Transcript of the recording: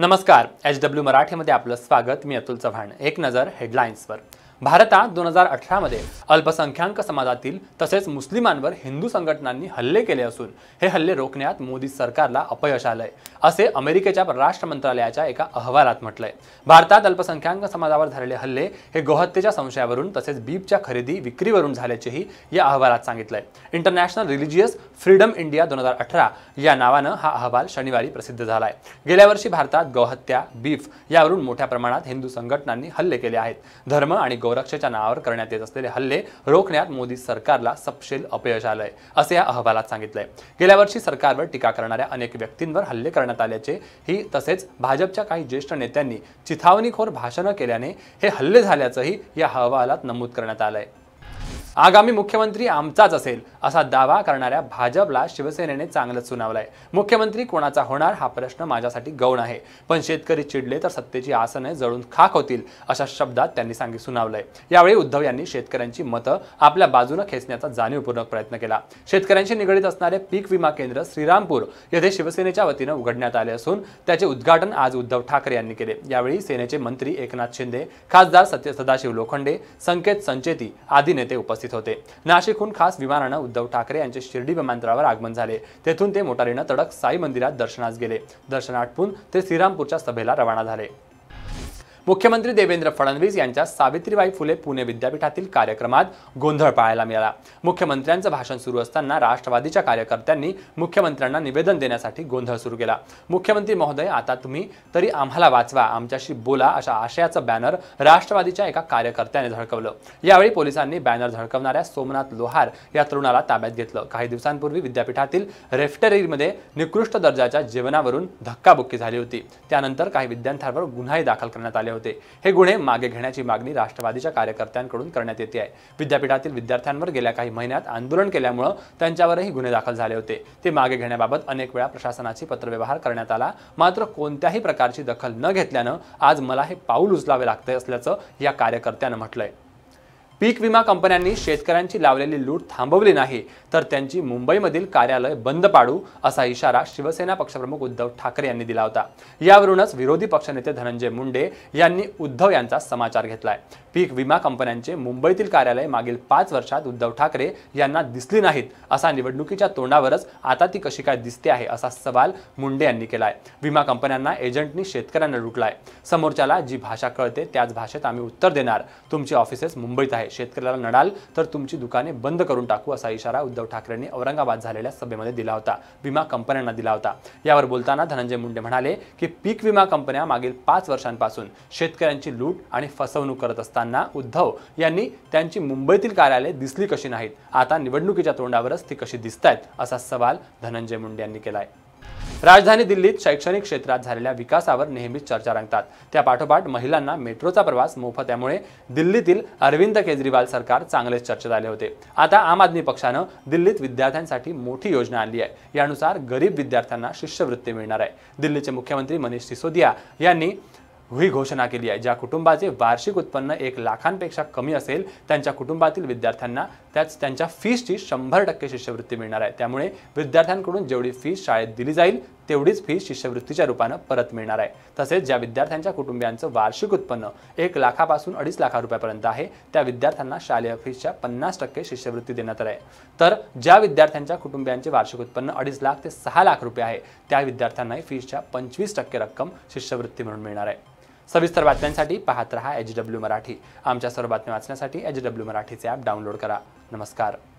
नमस्कार H W मराठीमध्ये आपलं स्वागत मी अतुल चव्हाण एक नजर हेडलाईन्सवर भारतात दोन हजार अठरामध्ये अल्पसंख्याक समाजातील तसेच मुस्लिमांवर हिंदू संघटनांनी हल्ले केले असून हे हल्ले रोखण्यात मोदी सरकारला अपयश आलंय असे अमेरिकेच्या परराष्ट्र मंत्रालयाच्या एका अहवालात म्हटलंय भारतात अल्पसंख्याक समाजावर झालेले हल्ले हे गोहत्येच्या संशयावरून तसेच बीपच्या खरेदी विक्रीवरून झाल्याचेही या अहवालात सांगितलंय इंटरनॅशनल रिलिजियस फ्रीडम इंडिया दोन हजार अठरा या नावानं हा अहवाल शनिवारी प्रसिद्ध झालाय गेल्या वर्षी भारतात गोहत्या बीफ यावरून मोठ्या प्रमाणात हिंदू संघटनांनी हल्ले केले आहेत धर्म आणि गोरक्षेच्या नावावर करण्यात येत असलेले हल्ले रोखण्यात मोदी सरकारला सपशेल अपयश आलंय असं या अहवालात सांगितलंय गेल्या वर्षी सरकारवर टीका करणाऱ्या अनेक व्यक्तींवर हल्ले करण्यात आल्याचे ही तसेच भाजपच्या काही ज्येष्ठ नेत्यांनी चिथावणीखोर भाषणं केल्याने हे हल्ले झाल्याचंही या अहवालात नमूद करण्यात आलंय आगामी मुख्यमंत्री आमचाच असेल असा दावा करणाऱ्या भाजपला शिवसेनेने चांगलंच सुनावलंय मुख्यमंत्री कोणाचा होणार हा प्रश्न माझ्यासाठी गौण आहे पण शेतकरी चिडले तर सत्तेची आसने जळून खाक होतील अशा शब्दात त्यांनी सांगितलं सुनावलंय यावेळी उद्धव यांनी शेतकऱ्यांची मतं आपल्या बाजूने खेचण्याचा जाणीवपूर्वक प्रयत्न केला शेतकऱ्यांशी निगडीत असणारे पीक विमा केंद्र श्रीरामपूर येथे शिवसेनेच्या वतीनं उघडण्यात आले असून त्याचे उद्घाटन आज उद्धव ठाकरे यांनी केले यावेळी सेनेचे मंत्री एकनाथ शिंदे खासदार सत्य सदाशिव लोखंडे संकेत संचेती आदी नेते उपस्थित उपस्थित होते नाशिकहून खास विमानानं उद्धव ठाकरे यांचे शिर्डी विमानतळावर आगमन झाले तेथून ते मोटारीनं तडक साई मंदिरात दर्शनास गेले दर्शनाटपून ते श्रीरामपूरच्या सभेला रवाना झाले मुख्यमंत्री देवेंद्र फडणवीस यांच्या सावित्रीबाई फुले पुणे विद्यापीठातील कार्यक्रमात गोंधळ पाहायला मिळाला मुख्यमंत्र्यांचं भाषण सुरू असताना राष्ट्रवादीच्या कार्यकर्त्यांनी मुख्यमंत्र्यांना निवेदन देण्यासाठी गोंधळ सुरू केला मुख्यमंत्री महोदय आता तुम्ही तरी आम्हाला वाचवा आमच्याशी बोला अशा आशयाचं बॅनर राष्ट्रवादीच्या एका कार्यकर्त्याने झळकवलं यावेळी पोलिसांनी बॅनर झळकवणाऱ्या सोमनाथ लोहार या तरुणाला ताब्यात घेतलं काही दिवसांपूर्वी विद्यापीठातील रेफ्टरीमध्ये निकृष्ट दर्जाच्या जेवणावरून धक्काबुक्की झाली होती त्यानंतर काही विद्यार्थ्यांवर गुन्हाही दाखल करण्यात आले होते हे गुन्हे मागे घेण्याची मागणी राष्ट्रवादीच्या कार्यकर्त्यांकडून करण्यात येते आहे विद्यापीठातील विद्यार्थ्यांवर गेल्या काही महिन्यात आंदोलन केल्यामुळं त्यांच्यावरही गुन्हे दाखल झाले होते ते मागे घेण्याबाबत अनेक वेळा प्रशासनाची पत्रव्यवहार करण्यात आला मात्र कोणत्याही प्रकारची दखल न घेतल्यानं आज मला हे पाऊल उचलावे लागते असल्याचं या कार्यकर्त्यानं म्हटलंय पीक विमा कंपन्यांनी शेतकऱ्यांची लावलेली लूट थांबवली नाही तर त्यांची मुंबईमधील कार्यालय बंद पाडू असा इशारा शिवसेना पक्षप्रमुख उद्धव ठाकरे यांनी दिला होता यावरूनच विरोधी पक्षनेते धनंजय मुंडे यांनी उद्धव यांचा समाचार घेतलाय पीक विमा कंपन्यांचे मुंबईतील कार्यालय मागील पाच वर्षात उद्धव ठाकरे यांना दिसली नाहीत असा निवडणुकीच्या तोंडावरच आता ती कशी काय दिसते आहे असा सवाल मुंडे यांनी केलाय विमा कंपन्यांना एजंटनी शेतकऱ्यांना लुटलाय समोरच्याला जी भाषा कळते त्याच भाषेत आम्ही उत्तर देणार तुमची ऑफिसेस मुंबईत आहेत आहे शेतकऱ्याला नडाल तर तुमची दुकाने बंद करून टाकू असा इशारा उद्धव ठाकरेंनी औरंगाबाद झालेल्या सभेमध्ये दिला होता विमा कंपन्यांना दिला होता यावर बोलताना धनंजय मुंडे म्हणाले की पीक विमा कंपन्या मागील पाच वर्षांपासून शेतकऱ्यांची लूट आणि फसवणूक करत असताना उद्धव यांनी त्यांची मुंबईतील कार्यालय दिसली कशी नाहीत आता निवडणुकीच्या तोंडावरच ती कशी दिसत असा सवाल धनंजय मुंडे यांनी केला राजधानी दिल्लीत शैक्षणिक क्षेत्रात झालेल्या विकासावर नेहमीच चर्चा रंगतात त्यापाठोपाठ महिलांना मेट्रोचा प्रवास मोफत यामुळे दिल्लीतील अरविंद केजरीवाल सरकार चांगलेच चर्चेत आले होते आता आम आदमी पक्षानं दिल्लीत विद्यार्थ्यांसाठी मोठी योजना आणली आहे यानुसार गरीब विद्यार्थ्यांना शिष्यवृत्ती मिळणार आहे दिल्लीचे मुख्यमंत्री मनीष सिसोदिया यांनी ही घोषणा केली आहे ज्या कुटुंबाचे वार्षिक उत्पन्न एक लाखांपेक्षा कमी असेल त्यांच्या कुटुंबातील विद्यार्थ्यांना त्याच त्यांच्या फीसची शंभर टक्के शिष्यवृत्ती मिळणार आहे त्यामुळे विद्यार्थ्यांकडून जेवढी फीस शाळेत दिली जाईल तेवढीच फी शिष्यवृत्तीच्या रूपानं परत मिळणार आहे तसेच ज्या विद्यार्थ्यांच्या कुटुंबियांचं वार्षिक उत्पन्न एक लाखापासून अडीच लाखा रुपयापर्यंत आहे त्या विद्यार्थ्यांना शालेय फीच्या पन्नास टक्के शिष्यवृत्ती देण्यात आहे तर ज्या विद्यार्थ्यांच्या कुटुंबियांचे वार्षिक उत्पन्न अडीच लाख ते सहा लाख रुपये आहे त्या विद्यार्थ्यांनाही फीच्या पंचवीस टक्के रक्कम शिष्यवृत्ती म्हणून मिळणार आहे सविस्तर बातम्यांसाठी पाहत रहा एच डब्ल्यू मराठी आमच्या सर्व बातम्या वाचण्यासाठी एच डब्ल्यू मराठीचे ॲप डाउनलोड करा नमस्कार